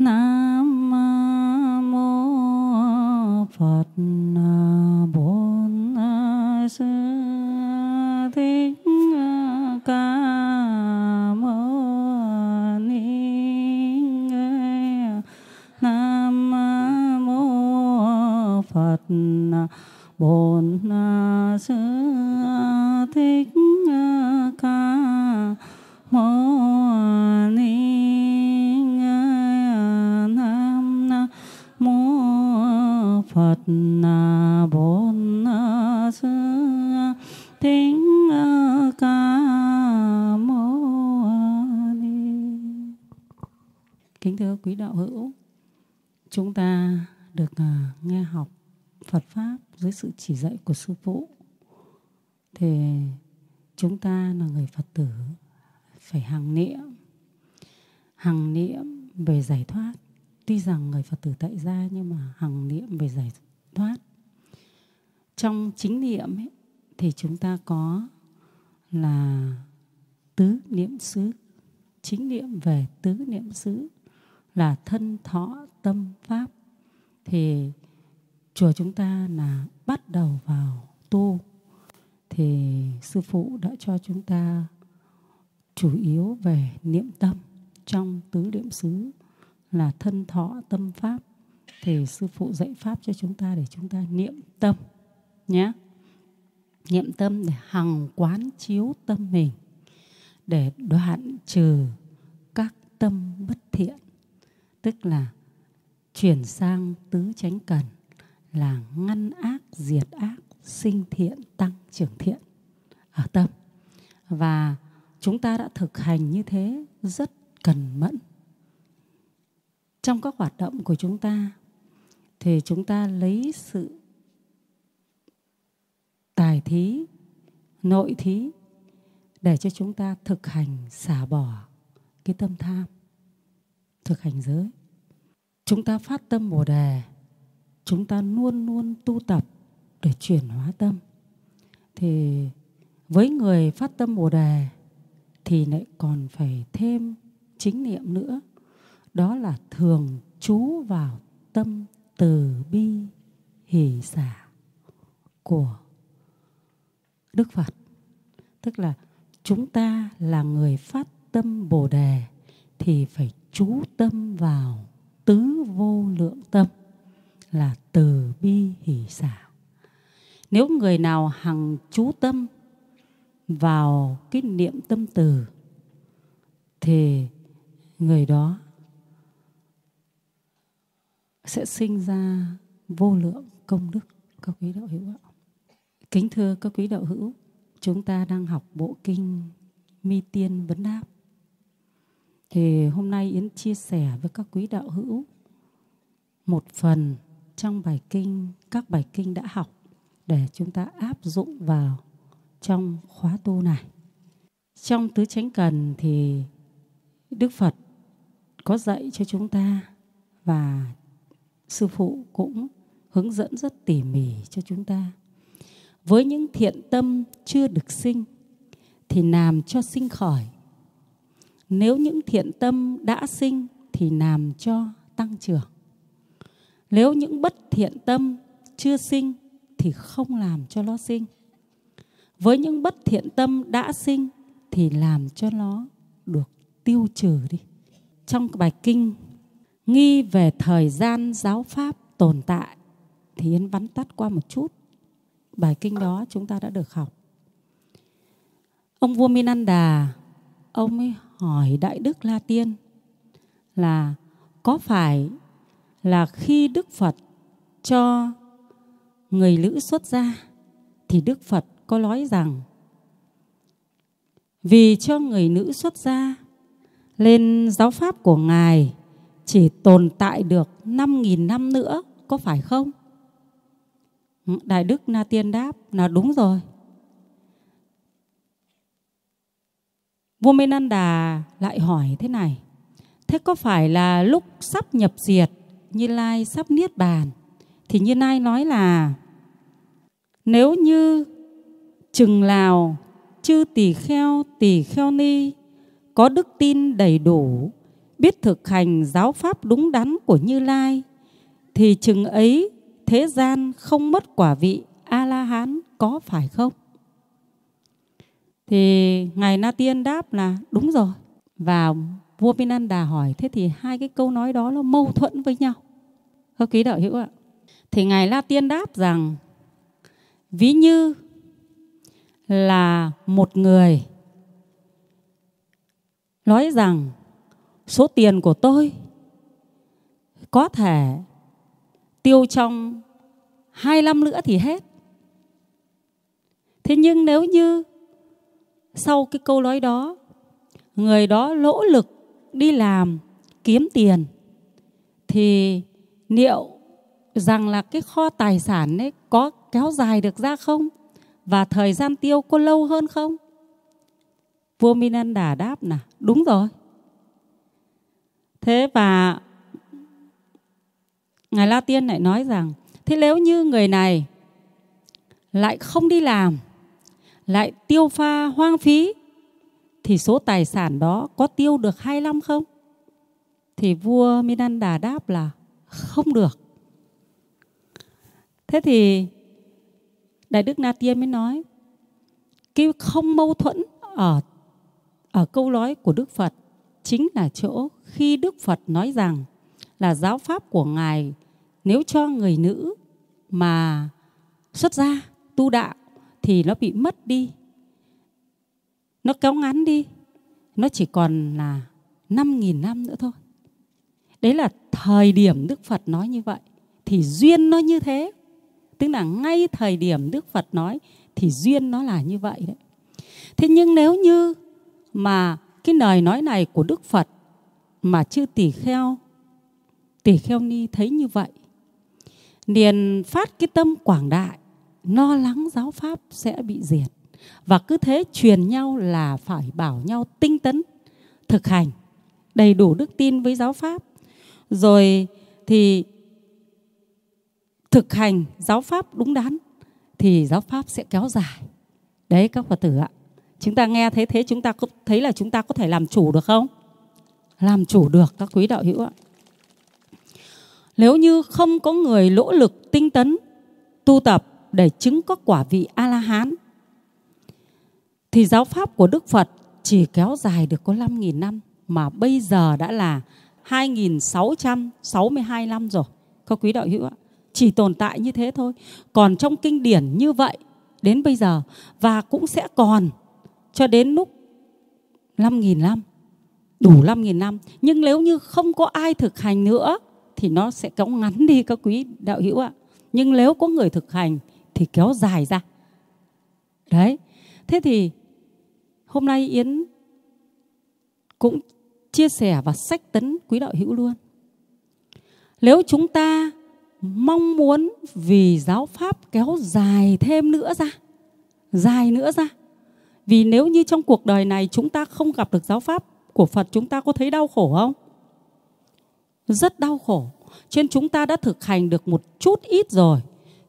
Nam Mô Phật phật na bốn sư tính ca mâu ni kính thưa quý đạo hữu chúng ta được à, nghe học phật pháp dưới sự chỉ dạy của sư phụ thì chúng ta là người phật tử phải hàng niệm hàng niệm về giải thoát tuy rằng người phật tử tại gia nhưng mà hằng niệm về giải thoát trong chính niệm ấy, thì chúng ta có là tứ niệm xứ chính niệm về tứ niệm xứ là thân thọ tâm pháp thì chùa chúng ta là bắt đầu vào tu thì sư phụ đã cho chúng ta chủ yếu về niệm tâm trong tứ niệm xứ là thân thọ tâm pháp thì sư phụ dạy pháp cho chúng ta để chúng ta niệm tâm nhé niệm tâm để hằng quán chiếu tâm mình để đoạn trừ các tâm bất thiện tức là chuyển sang tứ chánh cần là ngăn ác diệt ác sinh thiện tăng trưởng thiện ở tâm và chúng ta đã thực hành như thế rất cần mẫn trong các hoạt động của chúng ta thì chúng ta lấy sự tài thí nội thí để cho chúng ta thực hành xả bỏ cái tâm tham thực hành giới chúng ta phát tâm bồ đề chúng ta luôn luôn tu tập để chuyển hóa tâm thì với người phát tâm bồ đề thì lại còn phải thêm chính niệm nữa đó là thường chú vào tâm từ bi hỷ xả của đức phật tức là chúng ta là người phát tâm bồ đề thì phải chú tâm vào tứ vô lượng tâm là từ bi hỷ xả nếu người nào hằng chú tâm vào cái niệm tâm từ thì người đó sẽ sinh ra vô lượng công đức các quý đạo hữu ạ. Kính thưa các quý đạo hữu, chúng ta đang học bộ kinh Mi Tiên Vấn Đáp. Thì hôm nay Yến chia sẻ với các quý đạo hữu một phần trong bài kinh, các bài kinh đã học để chúng ta áp dụng vào trong khóa tu này. Trong Tứ Chánh Cần thì Đức Phật có dạy cho chúng ta và sư phụ cũng hướng dẫn rất tỉ mỉ cho chúng ta với những thiện tâm chưa được sinh thì làm cho sinh khỏi nếu những thiện tâm đã sinh thì làm cho tăng trưởng nếu những bất thiện tâm chưa sinh thì không làm cho nó sinh với những bất thiện tâm đã sinh thì làm cho nó được tiêu trừ đi trong bài kinh nghi về thời gian giáo pháp tồn tại thì Yến vắn tắt qua một chút. Bài kinh đó chúng ta đã được học. Ông vua Minanda, ông ấy hỏi Đại Đức La Tiên là có phải là khi Đức Phật cho người Lữ xuất gia thì Đức Phật có nói rằng vì cho người nữ xuất gia lên giáo pháp của ngài chỉ tồn tại được 5.000 năm nữa, có phải không? Ừ, Đại Đức Na Tiên đáp là đúng rồi. Vua Mê Nan Đà lại hỏi thế này, thế có phải là lúc sắp nhập diệt, Như Lai sắp niết bàn, thì Như Lai nói là nếu như chừng lào chư tỳ kheo tỳ kheo ni có đức tin đầy đủ biết thực hành giáo pháp đúng đắn của Như Lai, thì chừng ấy thế gian không mất quả vị A-la-hán có phải không? Thì Ngài Na Tiên đáp là đúng rồi. Và vua Vinanda hỏi thế thì hai cái câu nói đó nó mâu thuẫn với nhau. Các ký đạo hữu ạ. Thì Ngài La Tiên đáp rằng ví như là một người nói rằng số tiền của tôi có thể tiêu trong hai năm nữa thì hết. Thế nhưng nếu như sau cái câu nói đó, người đó nỗ lực đi làm kiếm tiền thì liệu rằng là cái kho tài sản ấy có kéo dài được ra không và thời gian tiêu có lâu hơn không? Vua Minanda đáp là đúng rồi thế và ngài la tiên lại nói rằng thế nếu như người này lại không đi làm lại tiêu pha hoang phí thì số tài sản đó có tiêu được hay lắm không thì vua minanda đáp là không được thế thì đại đức na tiên mới nói cái không mâu thuẫn ở ở câu nói của đức phật chính là chỗ khi Đức Phật nói rằng là giáo pháp của Ngài nếu cho người nữ mà xuất gia tu đạo thì nó bị mất đi nó kéo ngắn đi nó chỉ còn là năm nghìn năm nữa thôi đấy là thời điểm Đức Phật nói như vậy thì duyên nó như thế tức là ngay thời điểm Đức Phật nói thì duyên nó là như vậy đấy thế nhưng nếu như mà cái lời nói này của Đức Phật mà chư tỷ kheo tỷ kheo ni thấy như vậy liền phát cái tâm quảng đại lo lắng giáo pháp sẽ bị diệt và cứ thế truyền nhau là phải bảo nhau tinh tấn thực hành đầy đủ đức tin với giáo pháp rồi thì thực hành giáo pháp đúng đắn thì giáo pháp sẽ kéo dài đấy các phật tử ạ chúng ta nghe thế thế chúng ta có thấy là chúng ta có thể làm chủ được không làm chủ được các quý đạo hữu ạ nếu như không có người lỗ lực tinh tấn tu tập để chứng các quả vị a la hán thì giáo pháp của Đức Phật chỉ kéo dài được có 5.000 năm mà bây giờ đã là 2.662 năm rồi các quý đạo hữu ạ chỉ tồn tại như thế thôi còn trong kinh điển như vậy đến bây giờ và cũng sẽ còn cho đến lúc 5.000 năm đủ 5.000 năm nhưng nếu như không có ai thực hành nữa thì nó sẽ kéo ngắn đi các quý đạo hữu ạ nhưng nếu có người thực hành thì kéo dài ra đấy thế thì hôm nay yến cũng chia sẻ và sách tấn quý đạo hữu luôn nếu chúng ta mong muốn vì giáo pháp kéo dài thêm nữa ra dài nữa ra vì nếu như trong cuộc đời này chúng ta không gặp được giáo pháp của Phật chúng ta có thấy đau khổ không? Rất đau khổ. Trên chúng ta đã thực hành được một chút ít rồi.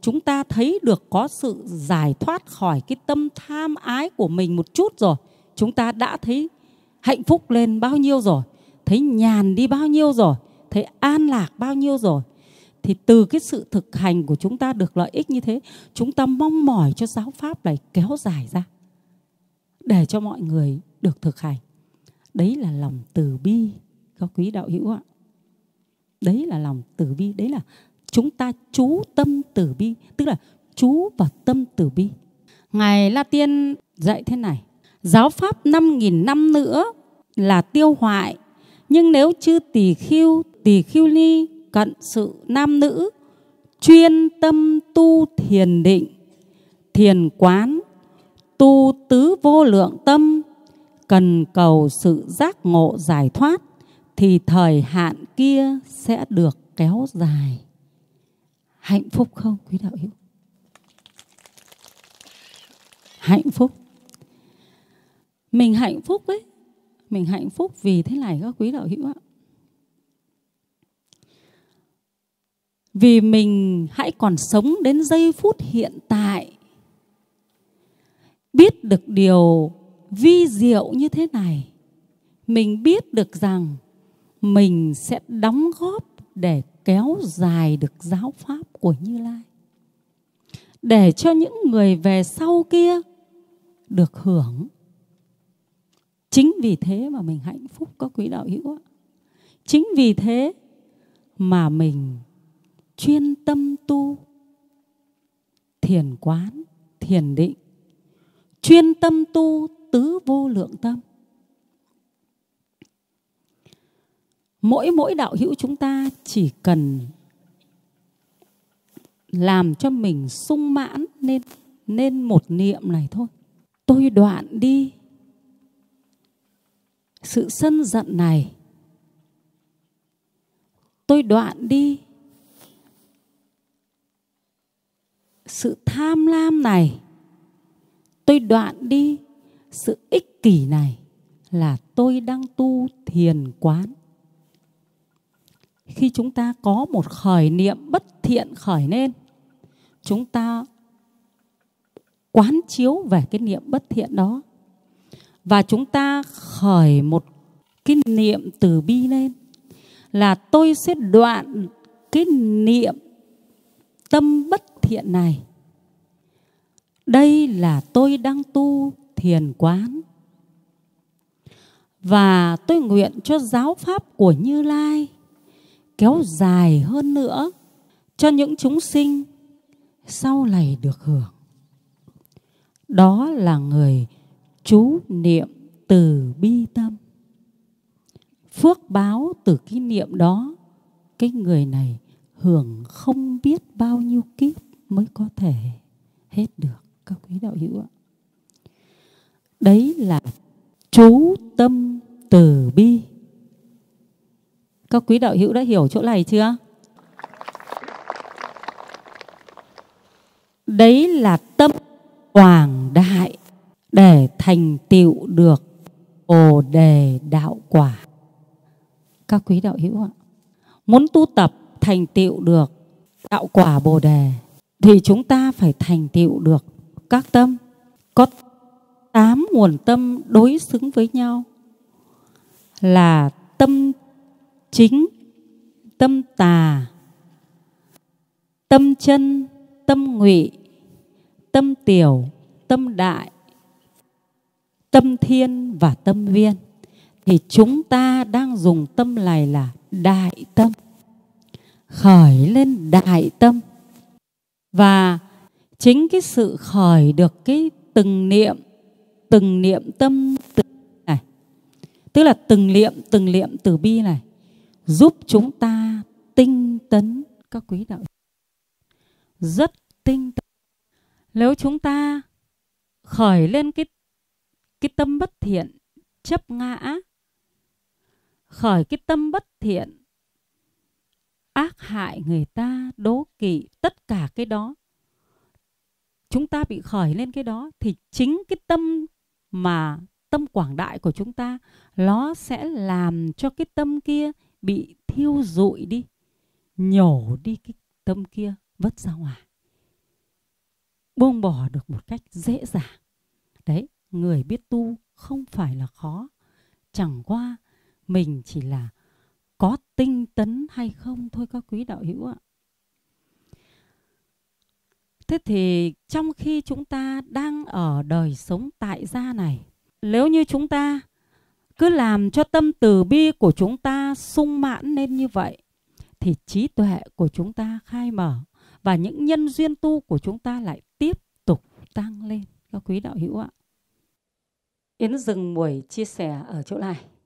Chúng ta thấy được có sự giải thoát khỏi cái tâm tham ái của mình một chút rồi. Chúng ta đã thấy hạnh phúc lên bao nhiêu rồi. Thấy nhàn đi bao nhiêu rồi. Thấy an lạc bao nhiêu rồi thì từ cái sự thực hành của chúng ta được lợi ích như thế chúng ta mong mỏi cho giáo pháp này kéo dài ra để cho mọi người được thực hành đấy là lòng từ bi các quý đạo hữu ạ đấy là lòng từ bi đấy là chúng ta chú tâm từ bi tức là chú vào tâm từ bi ngài la tiên dạy thế này giáo pháp năm nghìn năm nữa là tiêu hoại nhưng nếu chư tỳ khiu tỳ khiu ni cận sự nam nữ chuyên tâm tu thiền định thiền quán tu tứ vô lượng tâm cần cầu sự giác ngộ giải thoát thì thời hạn kia sẽ được kéo dài hạnh phúc không quý đạo hữu hạnh phúc mình hạnh phúc ấy mình hạnh phúc vì thế này các quý đạo hữu ạ vì mình hãy còn sống đến giây phút hiện tại biết được điều vi diệu như thế này mình biết được rằng mình sẽ đóng góp để kéo dài được giáo pháp của như lai để cho những người về sau kia được hưởng chính vì thế mà mình hạnh phúc các quý đạo hữu chính vì thế mà mình chuyên tâm tu thiền quán thiền định chuyên tâm tu tứ vô lượng tâm mỗi mỗi đạo hữu chúng ta chỉ cần làm cho mình sung mãn nên nên một niệm này thôi tôi đoạn đi sự sân giận này tôi đoạn đi sự tham lam này tôi đoạn đi sự ích kỷ này là tôi đang tu thiền quán khi chúng ta có một khởi niệm bất thiện khởi lên chúng ta quán chiếu về cái niệm bất thiện đó và chúng ta khởi một cái niệm từ bi lên là tôi sẽ đoạn cái niệm tâm bất thiện này đây là tôi đang tu thiền quán và tôi nguyện cho giáo pháp của như lai kéo dài hơn nữa cho những chúng sinh sau này được hưởng đó là người chú niệm từ bi tâm phước báo từ cái niệm đó cái người này hưởng không biết bao nhiêu kiếp mới có thể hết được các quý đạo hữu ạ đấy là chú tâm từ bi các quý đạo hữu đã hiểu chỗ này chưa đấy là tâm quảng đại để thành tựu được bồ đề đạo quả các quý đạo hữu ạ muốn tu tập thành tựu được đạo quả bồ đề thì chúng ta phải thành tựu được các tâm có tám nguồn tâm đối xứng với nhau là tâm chính tâm tà tâm chân tâm ngụy tâm tiểu tâm đại tâm thiên và tâm viên thì chúng ta đang dùng tâm này là đại tâm khởi lên đại tâm và chính cái sự khởi được cái từng niệm từng niệm tâm từ này tức là từng niệm từng niệm từ bi này giúp chúng ta tinh tấn các quý đạo rất tinh tấn nếu chúng ta khởi lên cái cái tâm bất thiện chấp ngã khởi cái tâm bất thiện ác hại người ta đố kỵ tất cả cái đó chúng ta bị khởi lên cái đó thì chính cái tâm mà tâm quảng đại của chúng ta nó sẽ làm cho cái tâm kia bị thiêu rụi đi nhổ đi cái tâm kia vứt ra ngoài buông bỏ được một cách dễ dàng đấy người biết tu không phải là khó chẳng qua mình chỉ là có tinh tấn hay không thôi các quý đạo hữu ạ thế thì trong khi chúng ta đang ở đời sống tại gia này nếu như chúng ta cứ làm cho tâm từ bi của chúng ta sung mãn lên như vậy thì trí tuệ của chúng ta khai mở và những nhân duyên tu của chúng ta lại tiếp tục tăng lên các quý đạo hữu ạ yến dừng buổi chia sẻ ở chỗ này